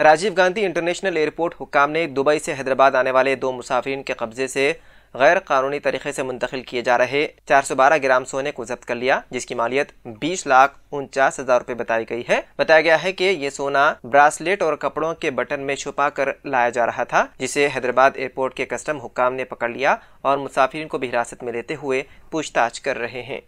Rajiv Gandhi international airport हुकाम ने Dubai से हैदराबाद आने वाले दो मुसाफिन के कब्जे से गैर कानूनी तरीके से मुंतकिल किए जा रहे 412 ग्राम सोने को जब्त कर लिया जिसकी मालियत बीस लाख उनचास हजार रूपए बताई गई है बताया गया है कि ये सोना ब्रासलेट और कपड़ों के बटन में छुपा कर लाया जा रहा था जिसे हैदराबाद एयरपोर्ट के कस्टम हुकाम ने पकड़ लिया और मुसाफिर को भी हिरासत में लेते हुए पूछताछ कर रहे हैं